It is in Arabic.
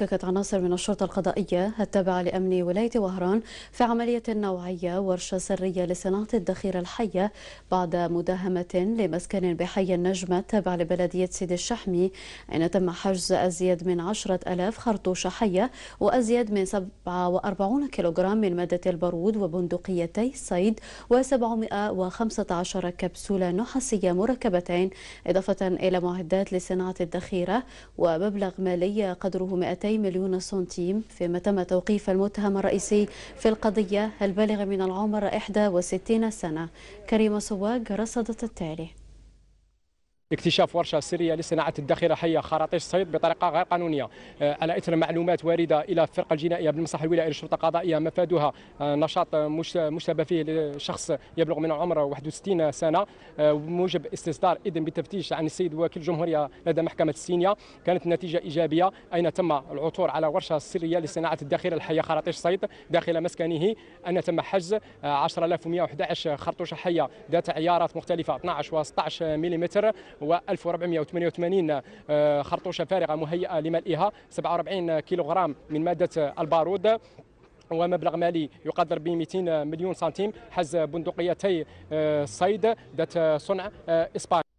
شككت عناصر من الشرطة القضائية التابعة لأمن ولاية وهران في عملية نوعية ورشة سرية لصناعة الذخيرة الحية بعد مداهمة لمسكن بحي النجمة التابع لبلدية سيدي الشحمي أين تم حجز أزيد من عشرة ألاف خرطوشة حية وأزيد من 47 كيلوغرام من مادة البارود وبندقيتي صيد و715 كبسولة نحاسية مركبتين إضافة إلى معدات لصناعة الذخيرة ومبلغ مالي قدره 200 200 مليون سنتيم فيما تم توقيف المتهم الرئيسي في القضية البالغ من العمر 61 سنة كريمة سواق رصدت التالي اكتشاف ورشة سرية لصناعة الذخيرة حية خراطيش الصيد بطريقة غير قانونية آه، على إثر معلومات واردة إلى الفرقة الجنائية بالمصلحة الولائية للشرطة القضائية مفادها آه، نشاط مشتبه فيه لشخص يبلغ من العمر 61 سنة بموجب آه، استصدار إذن بالتفتيش عن السيد وكيل الجمهورية لدى محكمة السينيا كانت النتيجة إيجابية أين تم العثور على ورشة سرية لصناعة الذخيرة الحية خراطيش الصيد داخل مسكنه أن تم حجز 10111 خرطوشة حية ذات عيارات مختلفة 12 و 16 ملم و1488 خرطوشه فارغه مهيئه لملئها 47 كيلوغرام من ماده البارود ومبلغ مالي يقدر ب 200 مليون سنتيم حز بندقيتي آه، صيد ذات صنع آه، اسباني